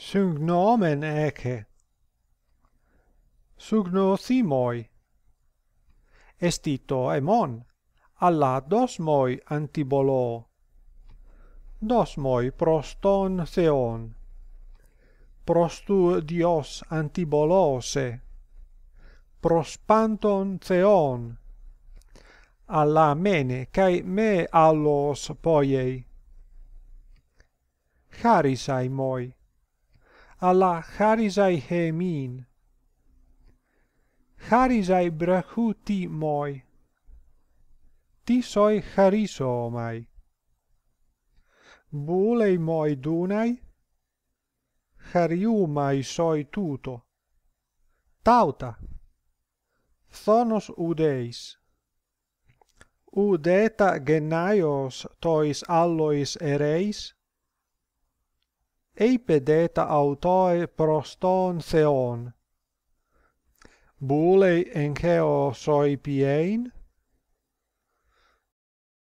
SUGNOMEN ECHE SUGNOZIMOI ESTITO EMON ALLA DOS MOI ANTIBOLO DOS MOI PROSTON THEON PROSTU DIOS ANTIBOLOSE PROSPANTON THEON ALLA MENE CAE ME ALOS POIEI Charisai MOI alla charisai hemin charisai brachuti moi ti soi chariso mai bulei moi dunai chariu mai soi tuto tauta thonos udeis udeta gennaios tois allois ereis eipe deta autoe proston seon. Bulei en heo